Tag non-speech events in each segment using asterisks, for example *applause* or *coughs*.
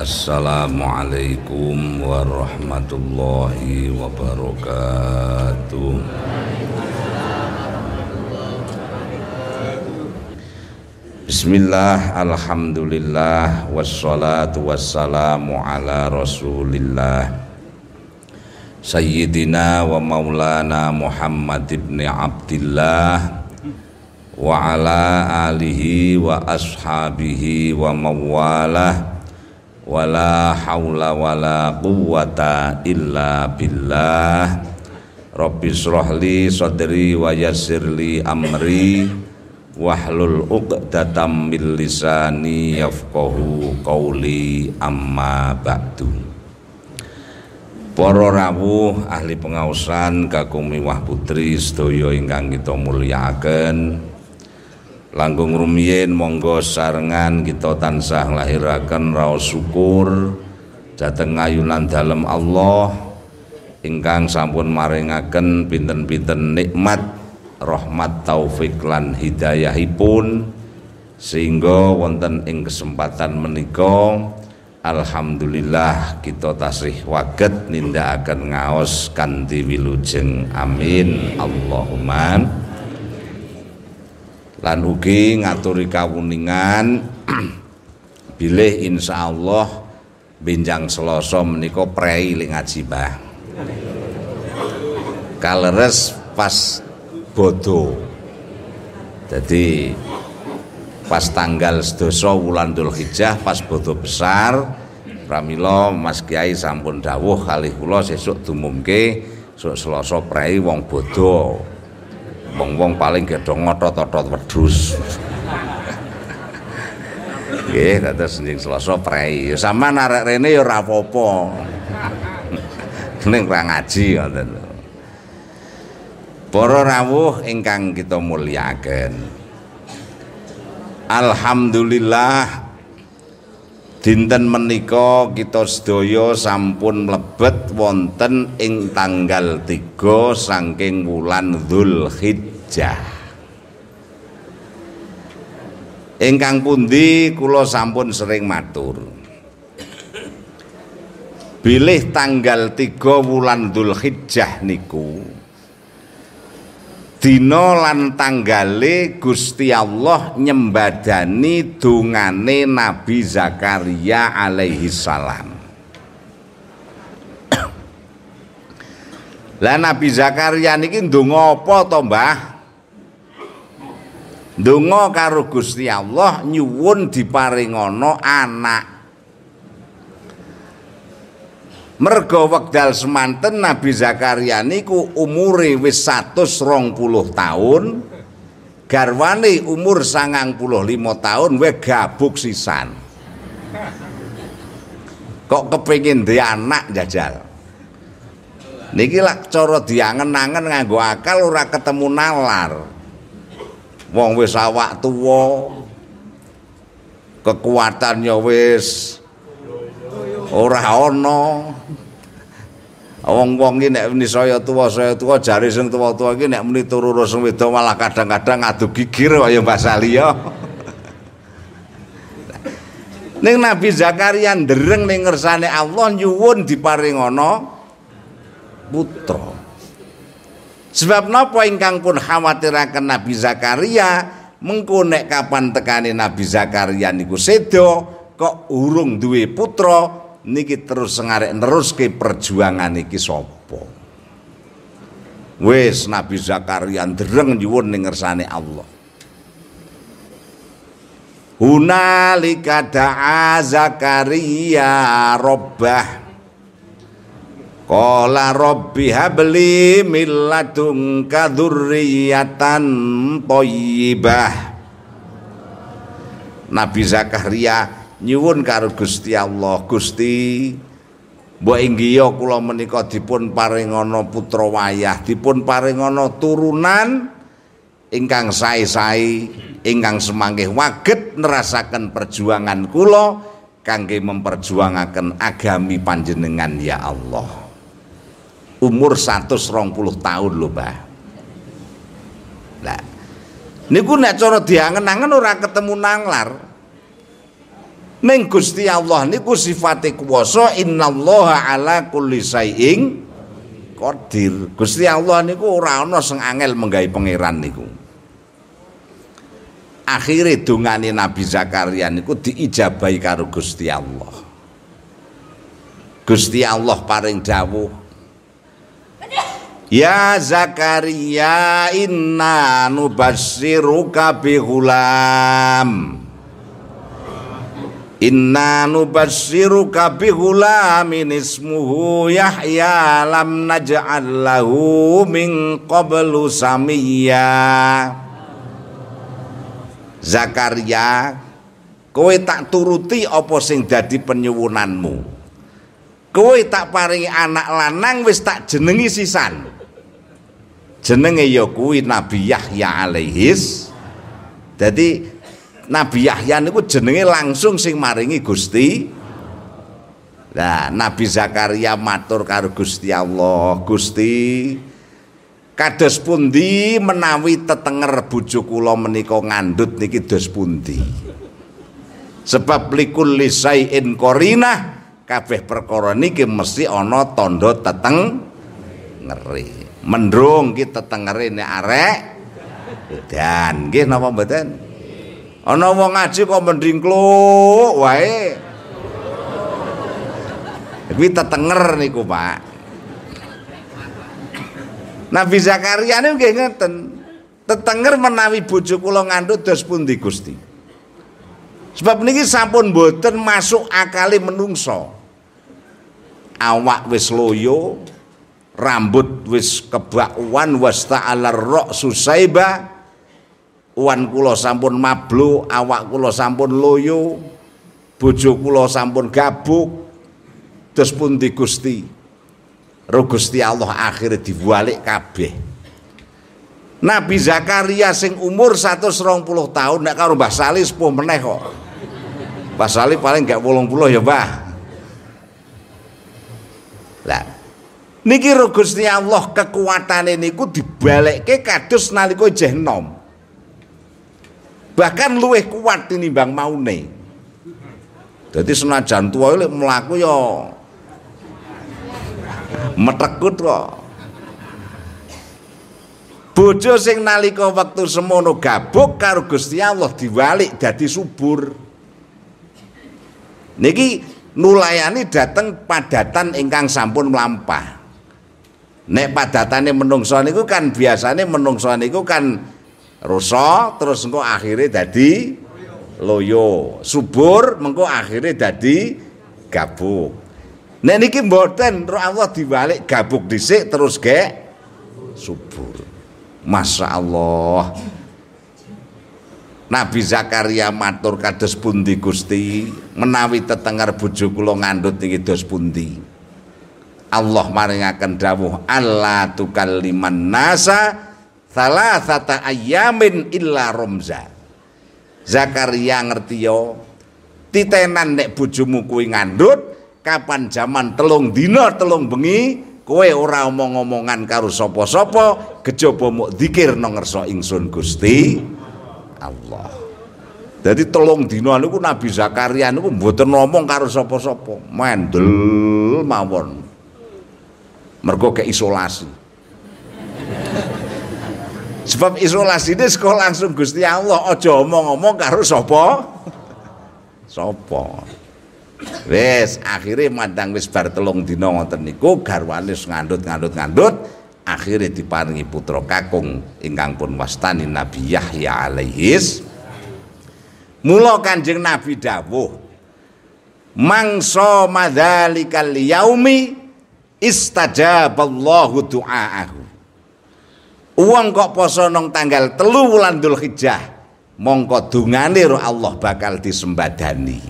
Assalamualaikum warahmatullahi wabarakatuh. Bismillah, alhamdulillah, wassalatu wassalamu ala rasulillah Sayyidina wa maulana Muhammad ibn Abdillah Wa ala alihi wa ashabihi wa mawalah wala haula wala quwwata illa billah Rabbi srohli sadri wa yassirli amri wahlul uqdatam min lisani yafqahu qawli amma ba'du Para rawuh ahli pengausan kagumi wah putri sedaya ingkang kita muliakan langgung rumiyin monggo sarengan kita tansah lahirakan raos syukur dateng ayunan dalam Allah ingkang sampun maringaken pinten-pinten nikmat rahmat taufik lan hidayahipun sehingga wonten ing kesempatan menika alhamdulillah kita waket waget nindakaken ngaos kanthi wilujeng amin Allahumma lan ugi ngaturi kawuningan *clears throat* bilih insyaallah binjang selosom niko prei lingat ngaji kaleres pas bodo jadi pas tanggal sedoso wulan hijah pas bodo besar pramilo Mas Kiai sampun dawuh kali kula sesuk dumumke sok seloso prei wong bodoh wong-wong paling gedhong ngotot-otot wedhus nggih kados njing Selasa prei ya, sama narek rene ya ora apa-apa ning ora ngaji ngoten lho para rawuh ingkang kita mulyakaken Alhamdulillah Dinten menika kita sedaya sampun mlebet wonten ing tanggal 3 saking wulan Dzulhijjah. Ingkang pundi kula sampun sering matur. Bilih tanggal 3 wulan Dzulhijjah niku dina lan tanggale Gusti Allah nyembadani dungane Nabi Zakaria alaihi salam. *coughs* Lah Nabi Zakaria niki ndonga apa to, Mbah? Ndonga karo Gusti Allah nyuwun diparingana anak Mergo wekdal semanten Nabi Zakaria niku umuri wis 120 tahun, Garwani umur sangang 95 tahun we gabuk sisan. Kok kepingin dia anak jajal. Niki lak cara diangen-angen nganggo akal ora ketemu nalar. Wong wis awak tuwa. Kekuatannya wis ora ono wong-wong iki nek muni saya tuwa saya tuwa jare sing tuwa-tuwa iki nek muni turu sing wedo malah kadang-kadang adu gigir kaya mbah liya. *laughs* Ning Nabi Zakaria ndereng ning ngersane Allah nyuwun diparingana putra. Sebab napa ingkang pun khawatiraken Nabi Zakaria mengko kapan tekane Nabi Zakaria niku sedo kok urung duwe putra niki terus ngarek terus ke perjuangan Niki sopo wes Nabi Zakaria dereng nyuwun ning ngersane Allah Hunalika da'a Zakaria robbah Kola robbi habli milladung ladunka toyibah Nabi Zakaria nyuwun karo Gusti Allah Gusti mbok ya kula menika dipun paringana putra wayah dipun paringana turunan ingkang sae-sae ingkang semangih waget nerasakan perjuangan kula kangge memperjuangkan agami panjenengan ya Allah umur 120 tahun lho Mbah Lah niku nek cara diangen-angen ora ketemu nanglar Neng Gusti Allah niku sifate kuwasa innallaha ala kulli shay'in qadir. Gusti Allah niku ora ana sing angel menggawe pangeran niku. Akhire dongane Nabi Zakaria niku diijabahi karo Gusti Allah. Gusti Allah paring dawuh Ya Zakaria inna nubasyiruka bi ghulam Inna nubassiruka bihulamin ismuhu Yahya lam naj'al lahu min qablu samiyya Zakaria kowe tak turuti apa sing dadi penyuwunanmu kowe tak paringi anak lanang wis tak jenengi sisan jenenge ya kuwi Nabi Yahya alaihis jadi Nabi Yahya niku jenenge langsung sing maringi Gusti Nah, Nabi Zakaria matur karo Gusti Allah, Gusti kados pundi menawi tetenger bojo kula menika ngandhut niki dos pundi. Sebab likul lisaiin korinah kabeh perkara niki mesti ana tondo teteng ngeri. Mendrung ki tetengere nek arek dan nggih napa mboten? Ana wong ngaji kok mendingkluk wae. Kuwi tetenger niku, Pak. Nabi Zakaria niku nggih ngeten. Tetenger menawi bojo kula ngandhut dos pundi Gusti? Sebab niki sampun boten masuk akali menungso. Awak wis loyo, rambut wis kebakuan wasta'alar ra'su saiba Uan kula sampun mablu, awak kula sampun loyo, bojo kula sampun gabuk. Terus di Gusti? Ro Gusti Allah akhir diwalik kabeh. Nabi Zakaria sing umur 120 tahun nek karo Mbah Salih sepuh meneh kok. Mbah Salih paling gak 80 ya, Mbah. Lah niki ro Gusti Allah kekuatane niku dibalekke kados nalika jeh nom bahkan luwih kuat tinimbang maune jadi senajan tua oleh melaku yo, metekut kok bojo sing nalika waktu semono gabuk karo Gusti Allah diwalik dadi subur niki nulayani dateng padatan ingkang sampun melampa, nek padatane menungso niku kan biasanya menungso niku kan rusak terus engko akhirnya jadi loyo subur mengko akhirnya jadi gabuk nek niki mboten roh Allah dibalik gabuk dhisik terus ge subur Masya Allah Nabi Zakaria matur kados pundi Gusti menawi tetengar bojo kula ngandhut niki dos pundi Allah maringaken dawuh Allah tukalliman nasa salah sata ayamin illa romza Zakaria ngerti yo titenan nek bujumu kuwi ngandut kapan zaman telung dino telung bengi kowe ora omong-omongan karo sapa-sapa kejaba ingsun Gusti Allah Jadi telung dino niku Nabi Zakaria niku mboten ngomong karo mendel mawon. Mergo keisolasi. Sebab isolasi ini sekolah langsung Gusti Allah, aja omong-omong karo sapa. Sapa. Wes akhirnya madang wis bar telung dina ngoten niku garwane ngandut-ngandut-ngandut akhire diparingi putra kakung ingkang pun wastani Nabi Yahya alaihis. Mula Kanjeng Nabi dawuh Mangsa madzalikal yaumi istajaballahu du'aahu Uang kok poso nong tanggal telu wulan Dzulhijjah, mongko dungane Allah bakal disembadani.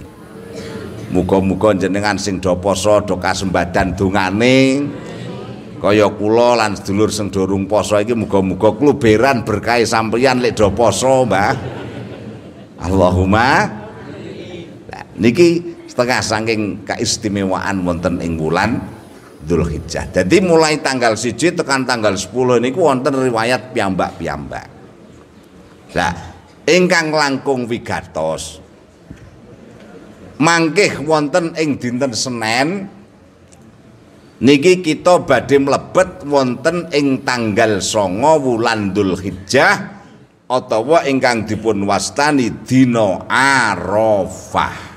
Muga-muga jenengan sing do poso do kasembadan dungane. Kaya kula lan sedulur sing durung poso iki muga-muga kluberan berkah sampeyan lek do poso, Mbah. Allahumma niki setengah saking keistimewaan wonten ing wulan Dzulhijjah. Jadi mulai tanggal siji tekan tanggal 10 niku wonten riwayat piyambak-piyambak. Lah, ingkang langkung wigatos mangkih wonten ing dinten Senin niki kita badhe mlebet wonten ing tanggal songo wulan Dzulhijjah atawa ingkang dipun wastani dino Arafah.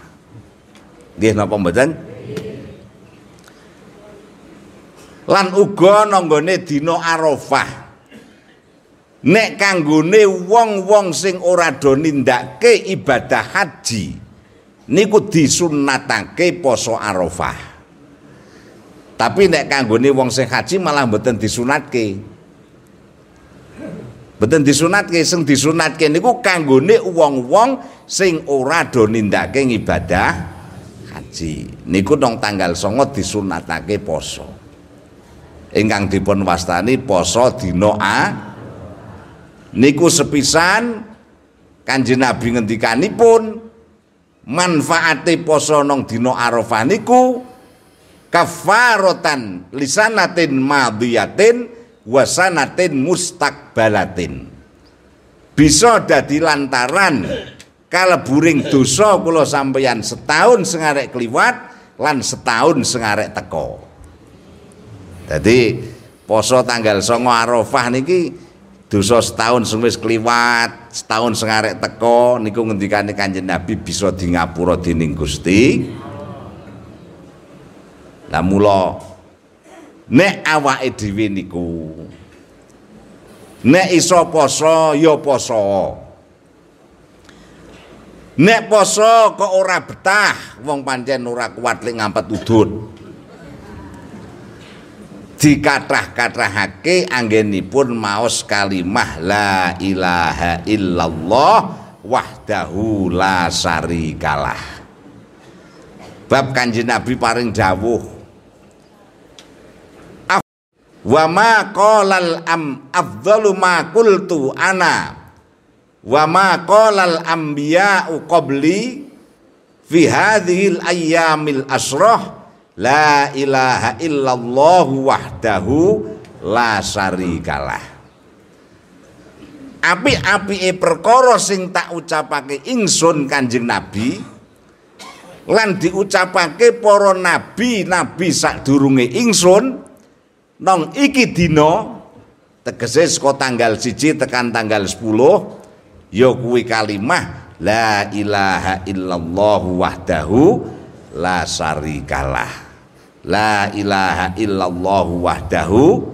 Nggih napa mboten? lan uga nanggone dina Arafah. Nek kanggone wong-wong sing ora do nindakake ibadah haji niku disunatake poso Arafah. Tapi nek kanggone wong sing haji malah mboten disunatke. Mboten disunatke, sing disunatke niku kanggone wong-wong sing ora do nindakake ibadah haji. Niku nang tanggal 9 disunatake poso ingkang dipun wastani poso dina niku sepisan Kanjeng Nabi ngendikanipun manfaate poso nang dina Arafah niku kafaratan lisanatin madiyatin wasanatin mustakbalatin bisa dadi lantaran kaleburing dosa kula sampeyan setahun sengarek kliwat lan setahun sengarek teko jadi poso tanggal songo Arafah niki dosa setahun sing keliwat setahun sing teko niku ngendikane Kanjeng Nabi bisa di ngapura dening Gusti. Lah mula nek awake dhewe niku nek iso poso yo ya poso. Nek poso kok ora betah, wong pancen ora kuat lek ngampet udut dikathah anggeni anggenipun maos kalimah la ilaha illallah wahdahu la syarikalah bab kanjeng Nabi paring dawuh wa ma qalal am afdalu ma qultu ana wa ma qalal anbiya'u qabli fi hadhil ayyamil asrah La ilaha illallah wahdahu la syarikalah. api e perkara sing tak ucapake ingsun Kanjeng Nabi lan diucapake para nabi nabi sadurunge ingsun nong iki dina tegese saka tanggal siji tekan tanggal 10 ya kuwi kalimah la ilaha illallah wahdahu la syarikalah La ilaha illallah wahdahu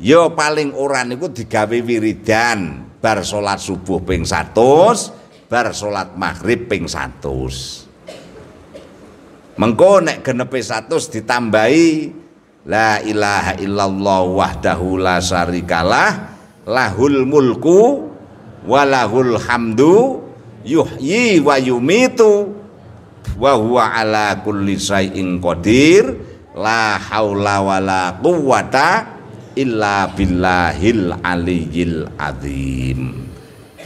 Yo paling orang itu digawe wiridan bar salat subuh ping 100, bar salat maghrib ping 100. Mengko nek genepe 100 ditambahi la ilaha illallah wahdahu la syarikalah lahul mulku walahul hamdu yuhyi wa yumitu wa huwa ala kulli syai'in qadir la haula wala quwwata illa billahil aliyil azim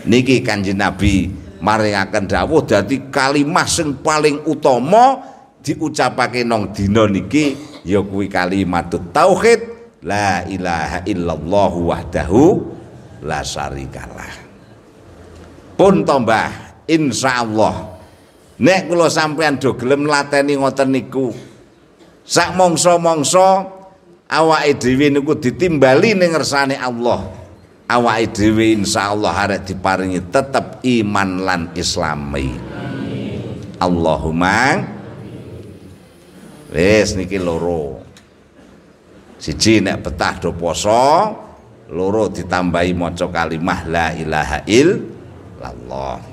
niki kanjeng nabi maringaken dawuh dadi kalimah sing paling utama diucapake nang dina niki ya kuwi kalimat tauhid la ilaha illallah wahdahu la syarikalah pun tambah insyaallah nek kula sampean do gelem lateni ngoten niku sak mongso mongso, awake dhewe niku ditimbali ning ngersane Allah awake dhewe insyaallah arek diparingi tetep iman lan islami Amin. Allahumma wis niki loro siji nek betah do poso loro ditambahi maca kalimah la ilaha illallah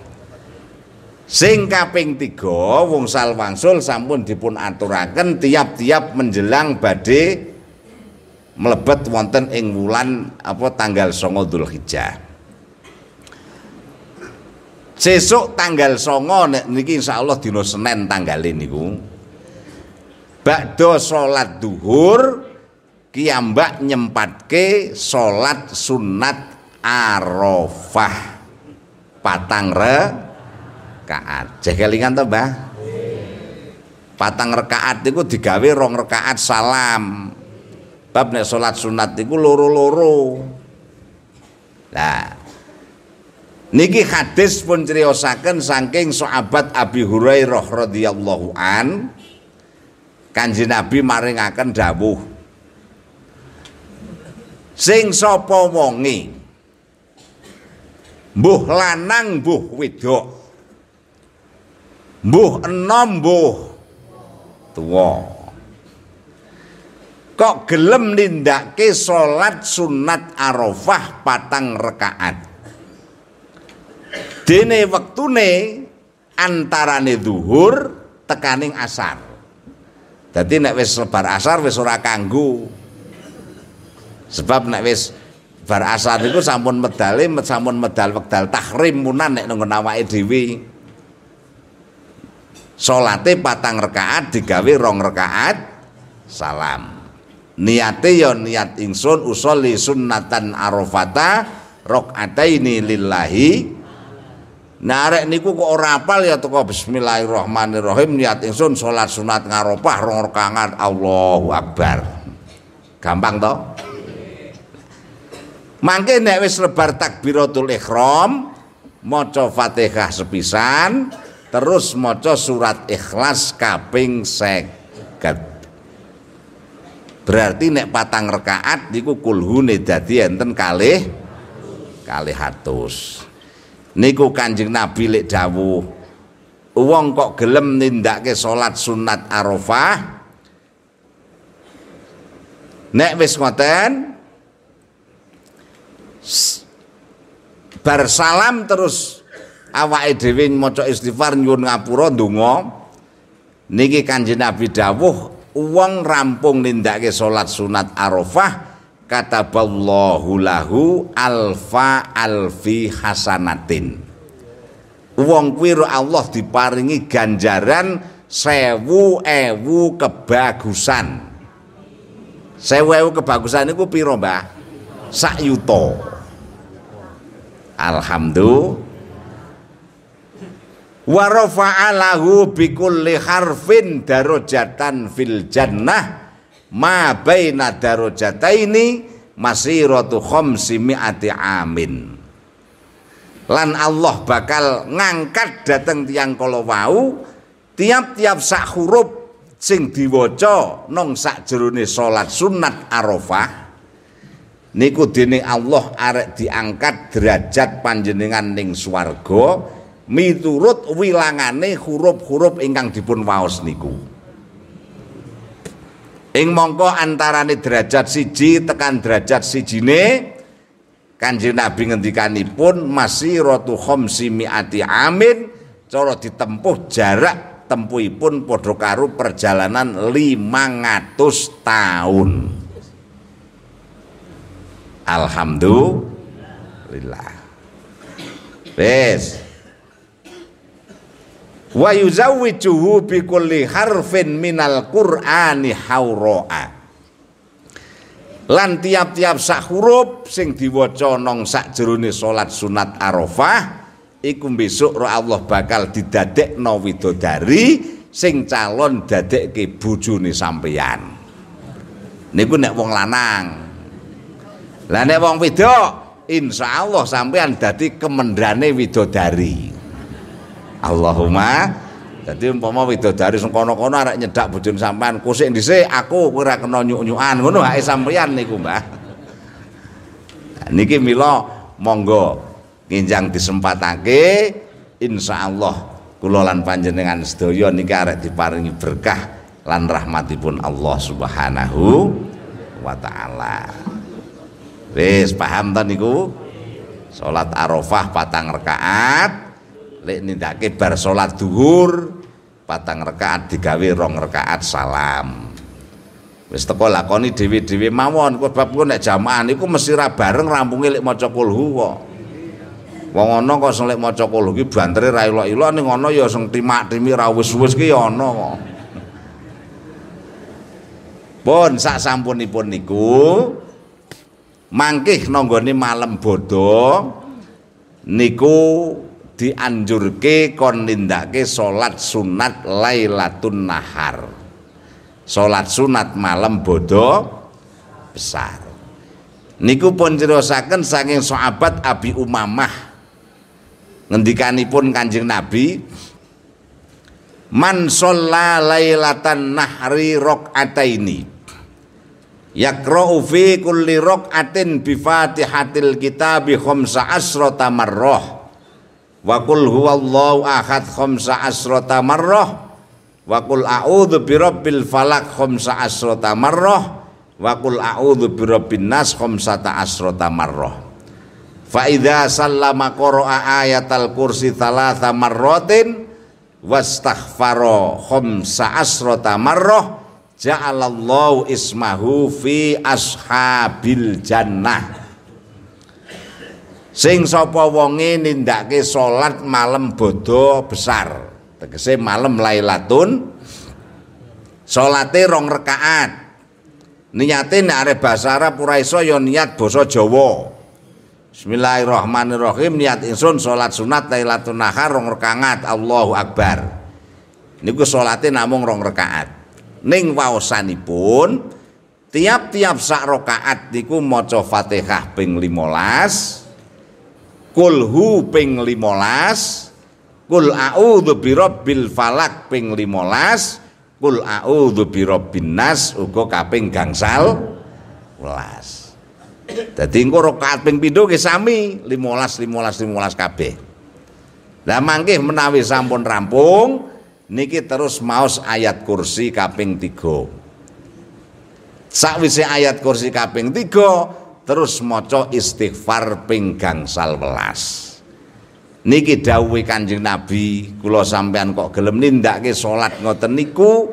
Sing kaping 3 wong salwangsul sampun dipun aturaken tiap-tiap menjelang badhe melebet wonten ing wulan apa tanggal 9 Dzulhijjah. Sesuk tanggal 9 nek niki insyaallah dina Senin tanggale niku. Bakdo salat duhur kiambak nyempatke salat sunat Arafah. Patang re rakaat jekelingan to Mbah patang rakaat itu digawe rong rakaat salam bab nek salat sunat itu loro-loro nah niki hadis pun criosaken saking sahabat Abi Hurairah radhiyallahu an kanji Nabi maringaken dawuh sing sapa wonge mbuh lanang mbuh wedok Mbuh enom mbuh. Tuwa. Kok gelem nindakake salat sunat Arafah patang rekaat. Dene wektune antarane duhur tekaning asar. jadi nek wis lebar asar wis ora kanggu. Sebab nek wis bar asar niku sampun medale sampun medal wekdal tahrim munan nek nggon awake Salate patang rekaat digawe rong rekaat salam. Niate ya niat ingsun usolli sunnatan arafata rakaataini lillahi. Nah arek niku kok ora apal ya teko bismillahirrahmanirrahim niat ingsun salat sunat ngaropah rong rakaat Allahu akbar. Gampang toh? Mangke nek wis lebar takbiratul ihram maca Fatihah sepisan, terus maca surat ikhlas kaping seket berarti nek patang rekaat niku kulhune dadi enten kalih kalih hatus niku kanjeng nabi lek dawuh wong kok gelem nindakake salat sunat arafah nek wis ngoten bersalam terus awake dhewe maca istighfar nyuwun ngapura donga niki Kanjeng Nabi dawuh wong rampung nindakake salat sunat Arafah kataballahu lahu alfa alfi hasanatin wong kuwi Allah diparingi ganjaran sewu ewu kebagusan sewu ewu kebagusan itu piro mbak sak yuto alhamdulillah wa rafa'a lahu bikulli harfin darajatan fil jannah ma baina darajataini masiratu khamsi mi'ati amin lan Allah bakal ngangkat dateng tiang kala wau tiap-tiap sak huruf sing diwaca nong sak jerone salat sunat Arafah niku dini Allah arek diangkat derajat panjenengan ning swarga miturut wilangane huruf-huruf ingkang dipun waos niku. Ing mongko antarane derajat siji tekan derajat sijine Kanjeng Nabi ngendikanipun masiratu khamsi miati amin cara ditempuh jarak tempuhipun padha karo perjalanan 500 tahun. Alhamdulillah. Wes wa yuzawwijuhu bi kulli harfin minal qur'ani hawra'a lan tiap-tiap sak huruf sing diwaca nang sak jerone salat sunat Arafah iku besok roh Allah bakal didadekno widodari sing calon dadekke bojone sampeyan niku nek wong lanang lah nek wong wedok insyaallah sampeyan dadi kemendrane widodari Allahumma jadi umpama itu dari sengkono kono arek nyedak bujun sampean kusik sini aku kira kena nyuk-nyukan ngono hake sampeyan niku Mbah nah, niki milo monggo kinjang disempatake insya Allah lan panjenengan sedaya niki arek diparingi berkah lan rahmatipun Allah Subhanahu wa taala wis paham ta niku salat Arafah patang rekaat lek nindakake bar salat duhur, patang rakaat digawe rong rakaat salam wis teko lakoni dhewe-dhewe mawon kok bab kok nek jamaah niku mesti ra bareng rampunge lek maca kulhu kok wong ana kok sing lek maca kulhu ki bantere ra ilo-ilo ning ana ya sing timak-timi ra wis-wis ki ya ana kok pun sak sampunipun niku mangkih nanggone malam bodoh niku dianjurke kon nindake salat sunat lailatun nahar salat sunat malam bodoh besar niku pun ciriyosaken saking sahabat Abi Umamah ngendikanipun Kanjeng Nabi Man sholla lailatan nahri ini, Yakra'u fi kulli rok'atin bifatihatil kitabi khomsa asrota marroh wa qul huwallahu ahad khamsa asrata marrah wa qul a'udzu birabbil falaq khamsa asrata marrah wa qul a'udzu birabbin nas khamsa asrata marrah fa idza sallama qara'a ayatal kursi thalatha marratin wastaghfara khamsa asrata marrah ja'alallahu ismahu fi ashabil jannah Sing sapa wonge nindakake salat malam bodho besar. Tegese malam Lailatul salate rong rakaat. Niate nek arep basa Arab ora iso ya niat basa Jawa. Bismillahirrahmanirrahim niat insun salat sunat Lailatul Nahar rong rakaat Allahu Akbar. Niku salate namung rong rakaat. Ning waosanipun tiap-tiap sak rakaat niku maca Fatihah ping 15 kulhu ping limolas, kul a'udzu birabbil falak ping limolas, kul a'udzu birabbin nas uga kaping gangsal 11 dadi engko rokaat ping pindho nggih sami limolas 15 15 kabeh lah mangke menawi sampun rampung niki terus maos ayat kursi kaping 3 sakwise ayat kursi kaping 3 terus maca istighfar ping gangsal welas niki dawuhe Kanjeng Nabi kula sampean kok gelem nindakake salat ngoten niku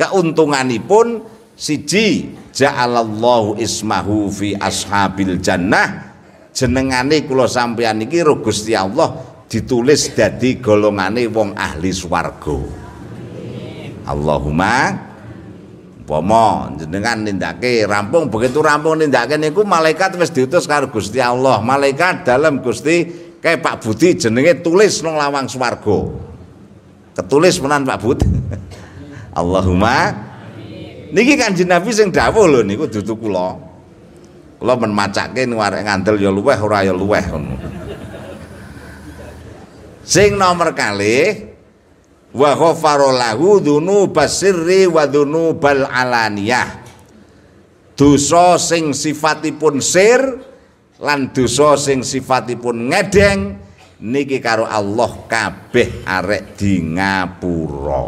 keuntunganipun siji ja'alallahu ismahu fi ashabil jannah jenengane kula sampean niki ro Gusti Allah ditulis dadi golongane wong ahli swarga Allahumma Pomo jenengan nindake rampung begitu rampung nindake niku malaikat wis diutus karo Gusti Allah. Malaikat dalam Gusti kayak Pak Budi jenenge tulis nang lawang swarga. Ketulis menan Pak Budi *laughs* Allahumma niki Kanjeng Nabi sing dawuh lho niku dudu kula. Kula men macake arek ngandel ya luweh ora ya luweh Sing nomor kali wa ghafara lahu dzunubas sirri wa dzunubal alaniyah dosa sing sifatipun sir lan dosa sing sifatipun ngedeng niki karo Allah kabeh arek di ngapura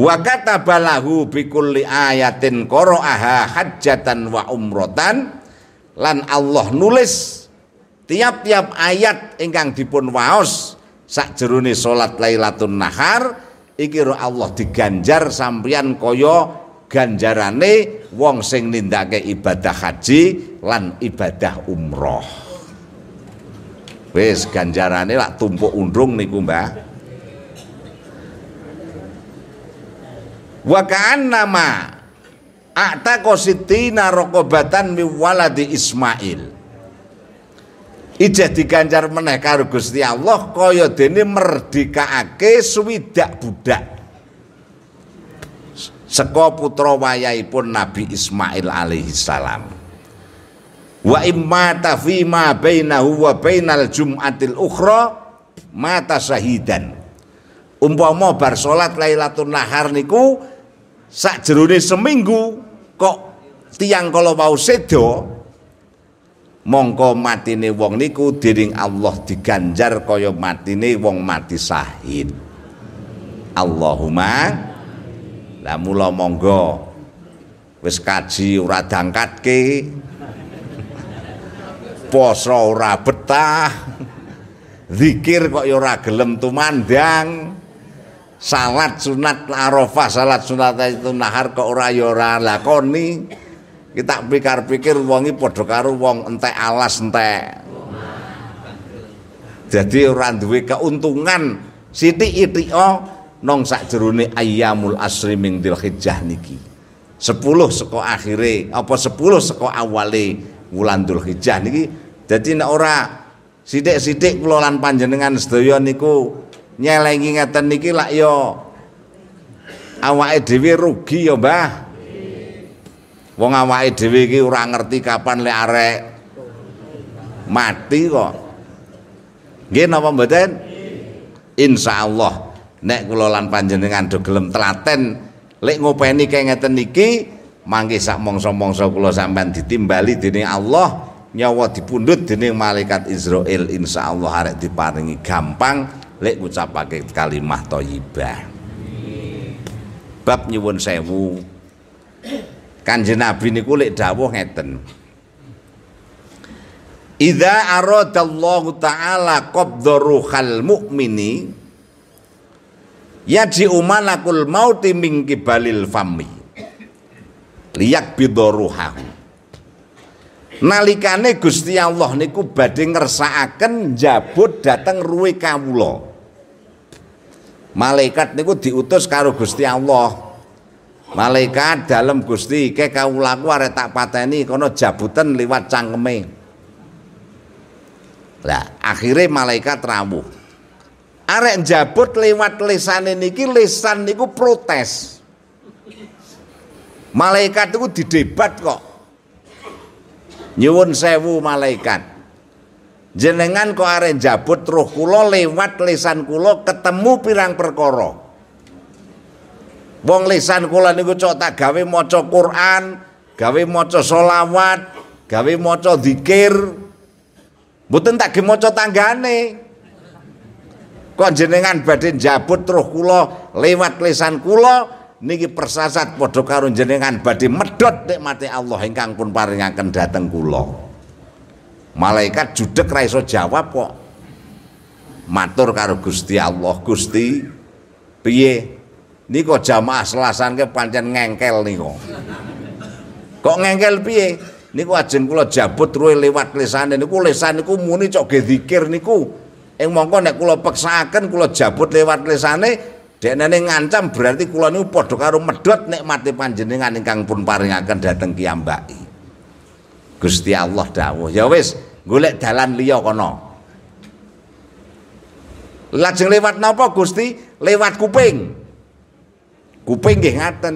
wa kataba lahu bikulli ayatin qara'aha hajjatan wa umratan lan Allah nulis tiap-tiap ayat ingkang dipun waos sakjerone salat Lailatul Nahar iki Allah diganjar sampeyan kaya ganjarane wong sing nindake ibadah haji lan ibadah umroh. Wis ganjarane lak tumpuk undung niku, Mbah. Wa nama akta sittina raqabatan mi Ismail. Ijah diganjar meneh karo Gusti Allah kaya dene merdekaake swidak budak Seko putra wayahipun Nabi Ismail alaihi salam wa Imma Ta'fima ma bainahu wa bainal jum'atil ukhra mata syahidan umpama bar salat Lailatul Nahar niku sak jerone seminggu kok tiang Kalau mau sedo mongko matine wong niku diring Allah diganjar kaya matine wong mati sahid Allahumma lamulah mula monggo wis kaji ora dangkatke poso ora betah zikir kok ya ora gelem tumandang salat sunat arafah salat sunat itu nahar kok ora ya ora lakoni kita pikir-pikir wongi padha karo wong entek alas entek jadi orang duwe keuntungan siti itio nong sak jeruni ayamul asri ming dzulhijjah niki Sepuluh seko akhire apa sepuluh seko awali wulan dzulhijjah niki Jadi nek ora sidik sidik kula panjenengan sedaya niku nyelengi ngeten niki lak yo awake dhewe rugi yo ya, Mbah Wong awake dhewe iki ora ngerti kapan lek arek mati kok. Nggih napa mboten? Insyaallah nek kula lan panjenengan do gelem telaten lek ngopeni kaya ngeten niki mangke sak mangsa-mangsa kula sampean ditimbali dening Allah nyawa dipundhut dening malaikat Israel, insyaallah arek diparingi gampang lek ngucapake kalimat thayyibah. Bab nyuwun sewu. Kanjeng Nabi niku lek dawuh ngeten. Idza aradallahu ta'ala qabdha ruhal mu'mini yaji umalakul mauti min kibalil fami liyak bidoruhahu nalikane Gusti Allah niku badhe ngersakaken jabut dateng ruwe kawula malaikat niku diutus karo Gusti Allah Malaikat dalam Gusti, ke kaulaku arek tak pateni kono jabutan lewat cangkeme. Lah, akhirnya malaikat rabu Arek jabut liwat ini, niki, lisan niku protes. Malaikat itu didebat kok. Nyuwun sewu malaikat. Jenengan kok arek jabut roh kulo lewat lisan kulo ketemu pirang perkoro. Wong lisan kula niku cok tak gawe maca Quran, gawe maca solawat, gawe maca dzikir. Mboten tak ge maca tanggane. Kok jenengan badhe njabut terus kula lewat lisan kula niki persasat padha karo jenengan badhe medhot mati Allah ingkang pun paringaken dateng kula. Malaikat judek ra jawab kok. Matur karo Gusti Allah, Gusti piye niko jamaah selasan ke pancen ngengkel niko kok ngengkel piye niku ajeng kula jabut ruwe lewat lesane niku lesane niku muni cok ge zikir niku ing mongko nek kula peksaken kula jabut lewat lesane Dekne ngancam berarti kula niku padha karo medhot nikmate panjenengan ingkang pun paringaken dhateng kiyambaki. Gusti Allah dawuh, ya wis golek dalan liya kono. Lajeng lewat napa Gusti? Lewat kuping kuping nggih ngaten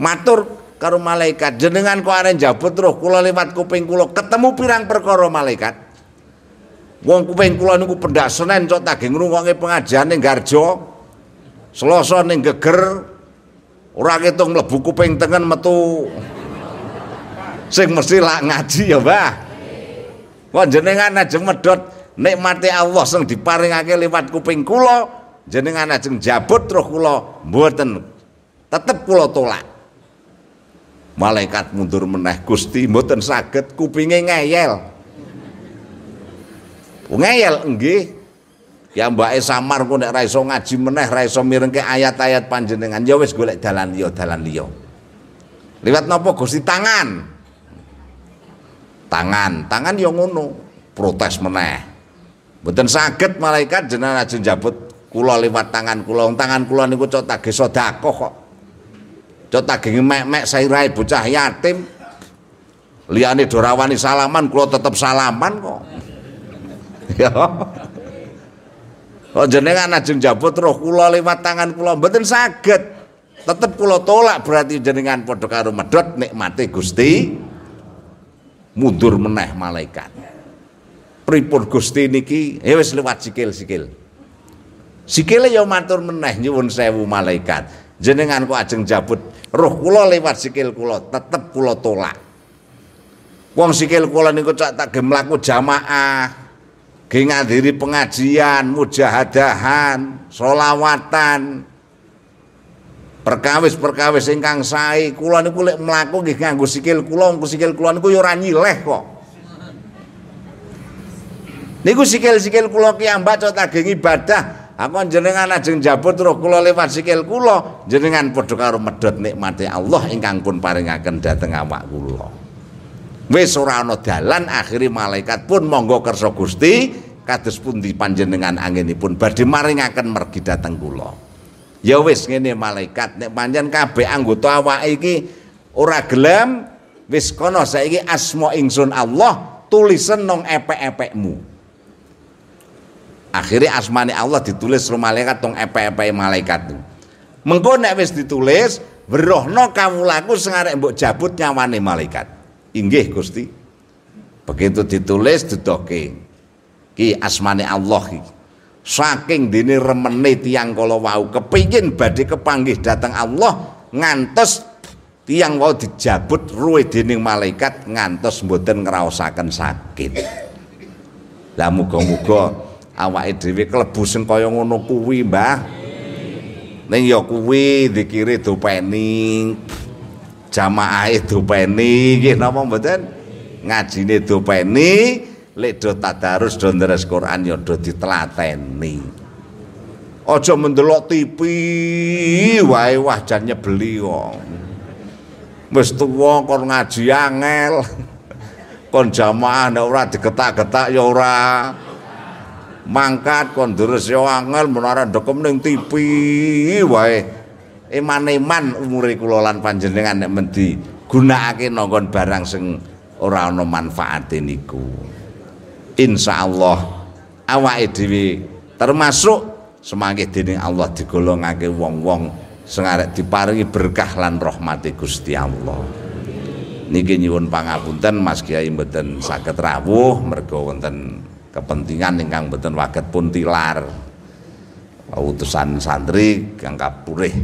matur karo malaikat jenengan kok areng jabut roh kula lewat kuping kula ketemu pirang perkara malaikat wong kuping kula niku pendak Senin cok tagih ngrungokke pengajian ning Garjo Selasa ning Geger ora ketung mlebu kuping tengen metu sing mesti lak ngaji ya Mbah kok jenengan ajeng medhot nikmate Allah sing diparingake lewat kuping kula jenengan ajeng jabut roh kula mboten tetep kula tolak malaikat mundur meneh Gusti mboten saged kupinge ngeyel oh, ngeyel nggih ya mbake samar kok nek ra iso ngaji meneh ra iso ke ayat-ayat panjenengan ya wis golek dalan liya dalan liya liwat nopo Gusti tangan tangan tangan yang ngono protes meneh mboten sakit malaikat jenengan ajeng jabut kula lewat tangan kula tangan kula niku cok tagih sedekah kok cok tagih mek-mek sairahe bocah yatim liyane do rawani salaman kula tetep salaman kok *laughs* ya kok jenengan ajeng jabut roh kula lewat tangan kula mboten saged tetep kula tolak berarti jenengan padha karo medhot nikmate Gusti mundur meneh malaikat pripun Gusti niki ya wis lewat sikil-sikil Sikile ya matur meneh nyuwun sewu malaikat. Jenengan kok ajeng jabut roh kula lewat sikil kula tetep kula tolak. Wong sikil kula niku cak tak gem mlaku jamaah. Ge ngadiri pengajian, mujahadahan, solawatan, perkawis-perkawis ingkang sae kula niku lek mlaku nggih nganggo sikil kula ngko sikil kula niku ya ora nyileh kok niku sikil-sikil kula ki ambak cot ibadah Aku jenengan ajeng jabut terus kula lewat sikil kula, jenengan padha karo medhot nikmate Allah ingkang pun paringaken dhateng awak kula. Wis ora ana dalan akhire malaikat pun monggo kersa Gusti kados pundi panjenengan anginipun badhe maringaken mergi dhateng kula. Ya wis ngene malaikat nek panjen kabeh anggota awak iki ora gelem wis kono saiki asma ingsun Allah tulisen nang epek-epekmu akhirnya asmani Allah ditulis roh malaikat tong epe-epe malaikat tuh. mengko nek wis ditulis berohno kamu laku sengarek mbok jabut nyawane malaikat inggih Gusti begitu ditulis didoke ki asmani Allah ki saking dini remeni tiang kalau wau kepingin badhe kepanggih datang Allah ngantos tiang wau dijabut ruwe dini malaikat ngantos mboten ngerawasakan sakit. Lah muga-muga awake dhewe klebu sing kaya ngono kuwi, Mbah. Ning ya kuwi dikire dopeni. Jamaahe dopeni, nggih napa mboten? Ngajine dopeni, lek do tadarus do ndres Quran ya do ditlateni. Aja mendelok TV wae wah jan nyebeli kok. Wis tuwa kon ngaji angel. Kon jamaah ndak ora digetak-getak ya ora. mangkat kondures yo angel menara ndekem neng TV wae iman-iman umure kula panjenengan nek mendi gunakake nongkon barang sing ora ana manfaate niku insyaallah awake dhewe termasuk semangke dening Allah digolongake wong-wong sing arek diparingi berkah lan rahmati Gusti Allah niki nyuwun pangapunten Mas Kiai mboten saged rawuh mergo wonten kepentingan ingkang boten waget pun tilar utusan santri kang kapurih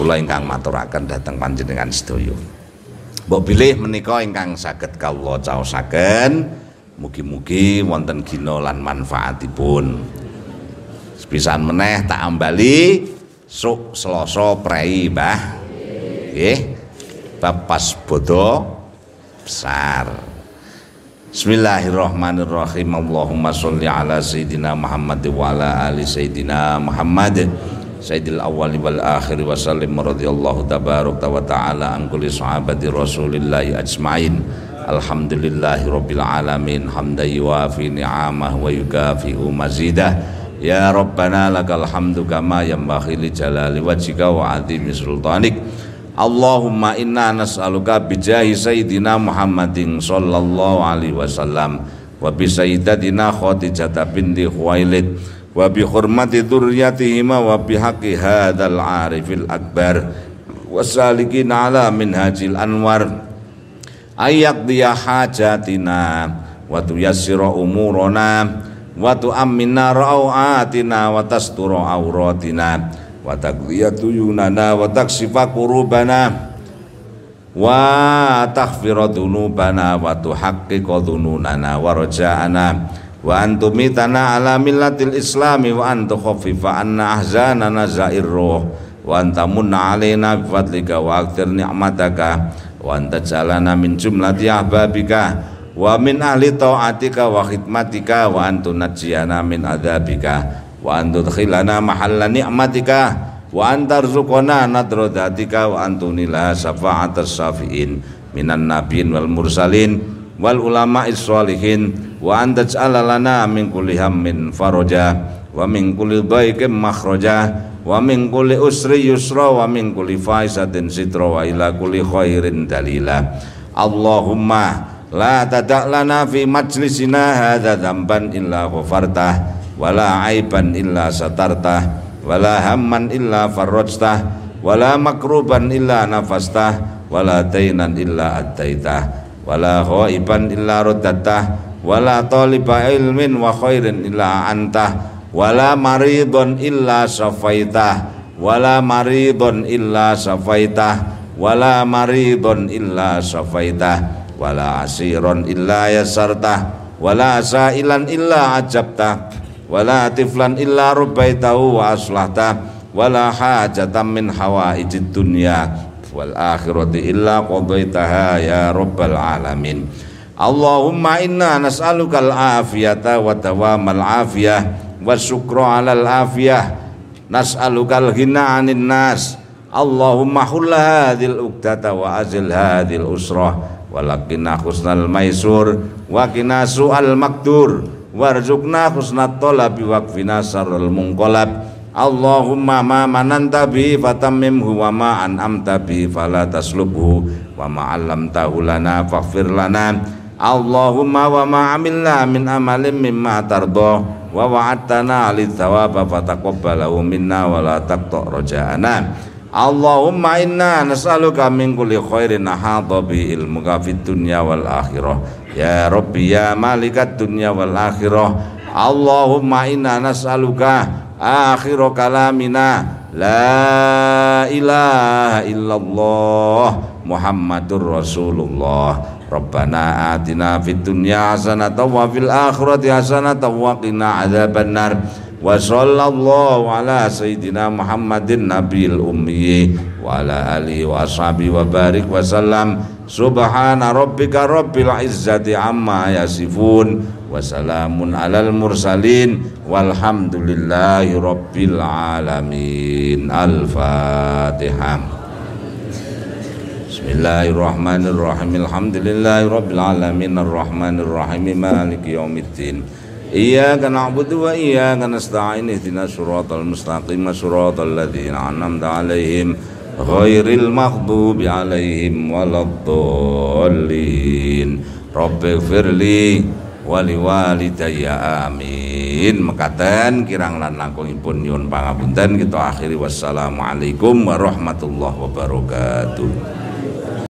kula ingkang maturaken dhateng panjenengan sedaya mbok bilih menika ingkang saged kawula caosaken mugi-mugi wonten gina lan manfaatipun sepisan meneh tak ambali suk Selasa prei Mbah nggih bab pas bodo besar Bismillahirrahmanirrahim Allahumma salli ala Sayyidina Muhammad wa ala ali Sayyidina Muhammad Sayyidil awali wal akhir wa sallim radhiyallahu tabarak wa ta'ala angkuli sahabati rasulillahi ajma'in Alhamdulillahi rabbil alamin hamdan yuafi ni'amah wa yukafi'u mazidah Ya Rabbana lakal hamdu kama yambakhili jalali wajika wa adhimi sultanik Allahumma inna nas'aluka bijahi sayyidina Muhammadin sallallahu alaihi wasallam wa bi sayyidatina Khadijata binti Khuwailid wa bi hurmati dzurriyyatihima wa bi haqqi hadzal arifil akbar wasalikin ala minhajil anwar ayak dia hajatina wa tuyassira umurana wa tu'ammina ra'atina wa tastura auratina wa taqwiyatu yunana wa taksifa kurubana wa taghfira dzunubana wa tuhaqqiqa nana wa raja'ana wa antumitana ala millatil islami wa antu khafifa anna ahzanana zairruh wa antamunna alaina bifadlika wa aktir ni'mataka wa antajalana min jumlati ahbabika wa min ahli ta'atika wa khidmatika wa antunajjiyana min adabika wa antudkhilana mahalla ni'matika wa antarzuqana nadrodatika wa antunila syafa'atas syafi'in minan nabiyyin wal mursalin wal ulama sholihin wa antaj'ala lana min kulli hammin faraja wa min kulli dhaikin makhraja wa min kulli usri yusra wa min kulli faizatin sitra wa ila kulli khairin dalila Allahumma la tada'lana fi majlisina hadza dhanban illa ghafartah wala aiban illa satarta, wala hamman illa farrajta wala makruban illa nafasta wala tainan illa walaa wala ghaiban illa raddatah wala taliba ilmin wa khairin illa anta wala maridun illa safaita wala maridun illa safaita wala maridun illa safaita wala asiron illa yasarta, wala sailan illa ajabta wala tiflan illa rubbaitahu wa aslahta wala hajatam min hawaijid dunya wal akhirati illa qadaitaha ya rabbal alamin Allahumma inna nas'aluka al-afiyata wa dawamal afiyah wa syukra 'alal afiyah nas'aluka al-ghina 'anil nas Allahumma hulla hadhil uqdata wa azil hadhil usrah walakina husnal maisur wa qina su'al makdur warzuqna husnat talabi waqfina syarrul munqalab Allahumma ma mananta bi fatammimhu huwa ma an'amta bi fala taslubhu wa ma 'allamtahu lana faghfir lana Allahumma wa ma 'amilna min amalin mimma tardah wa wa'adtana 'alil thawaba fataqabbalahu minna wa la taqta raja'ana Allahumma inna nas'aluka min kulli khairin ahata bi ilmuka fid dunya wal akhirah Ya Rabbi ya malikat Dunia wal akhirah Allahumma inna nas'aluka akhir kalamina la ilaha illallah Muhammadur Rasulullah Rabbana atina fid dunya hasanatan wa fil akhirati hasanatan wa qina adzabannar wa sallallahu ala sayyidina Muhammadin nabil ummi wa ala alihi wa ashabi wa barik wa sallam Subhana rabbika rabbil izzati amma yasifun wasalamun alal mursalin Walhamdulillahi rabbil alamin Al-Fatihah Bismillahirrahmanirrahim Alhamdulillahi rabbil alamin Ar-Rahmanirrahim Maliki yaumiddin Iyyaka na'budu wa iyyaka nasta'in Ihdinas siratal mustaqim Siratal ladzina an'amta 'alaihim ghairil maghdubi alaihim waladdallin firli wali walidayya amin mekaten kirang lan ipun nyuwun pangapunten kita akhiri wassalamualaikum warahmatullahi wabarakatuh